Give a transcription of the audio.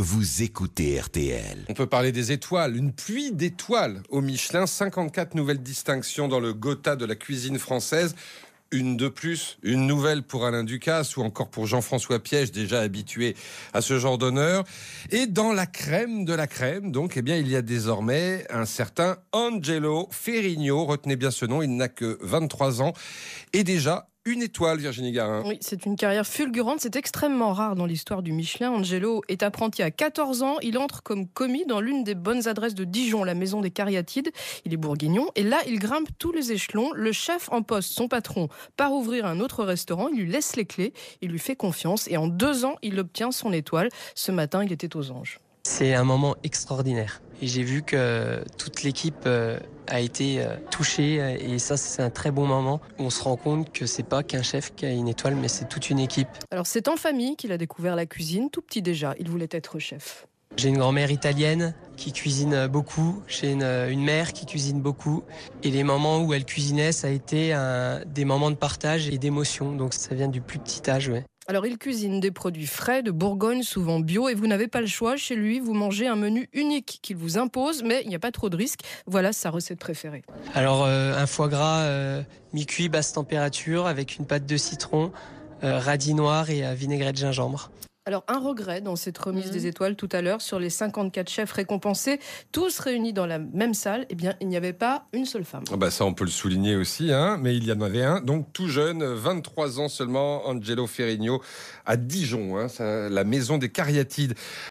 Vous écoutez RTL. On peut parler des étoiles, une pluie d'étoiles au Michelin, 54 nouvelles distinctions dans le Gotha de la cuisine française. Une de plus, une nouvelle pour Alain Ducasse ou encore pour Jean-François Piège, déjà habitué à ce genre d'honneur. Et dans la crème de la crème, donc, eh bien, il y a désormais un certain Angelo Ferrigno. Retenez bien ce nom, il n'a que 23 ans et déjà une étoile, Virginie Garin. Oui, c'est une carrière fulgurante. C'est extrêmement rare dans l'histoire du Michelin. Angelo est apprenti à 14 ans. Il entre comme commis dans l'une des bonnes adresses de Dijon, la maison des cariatides. Il est bourguignon. Et là, il grimpe tous les échelons. Le chef en poste, son patron, part ouvrir un autre restaurant. Il lui laisse les clés. Il lui fait confiance. Et en deux ans, il obtient son étoile. Ce matin, il était aux anges. C'est un moment extraordinaire. Et j'ai vu que toute l'équipe euh, a été euh, touchée euh, et ça c'est un très bon moment on se rend compte que c'est pas qu'un chef qui a une étoile mais c'est toute une équipe. Alors c'est en famille qu'il a découvert la cuisine, tout petit déjà, il voulait être chef. J'ai une grand-mère italienne qui cuisine beaucoup, j'ai une, mère qui cuisine beaucoup, et les moments où elle cuisinait, ça a été des moments de partage et d'émotion, donc ça vient du plus petit âge. Ouais. Alors il cuisine des produits frais de Bourgogne, souvent bio, et vous n'avez pas le choix. Chez lui, vous mangez un menu unique qu'il vous impose, mais il n'y a pas trop de risques. Voilà sa recette préférée. Alors euh, un foie gras euh, mi-cuit, basse température, avec une pâte de citron, euh, radis noir et vinaigrette de gingembre. Alors, un regret dans cette remise des mhm. étoiles tout à l'heure sur les 54 chefs récompensés, tous réunis dans la même salle, eh bien, il n'y avait pas une seule femme. Ah bah ça, on peut le souligner aussi, hein, mais il y en avait un, donc tout jeune, 23 ans seulement, Angelo Ferrigno, à Dijon, hein, la maison des cariatides.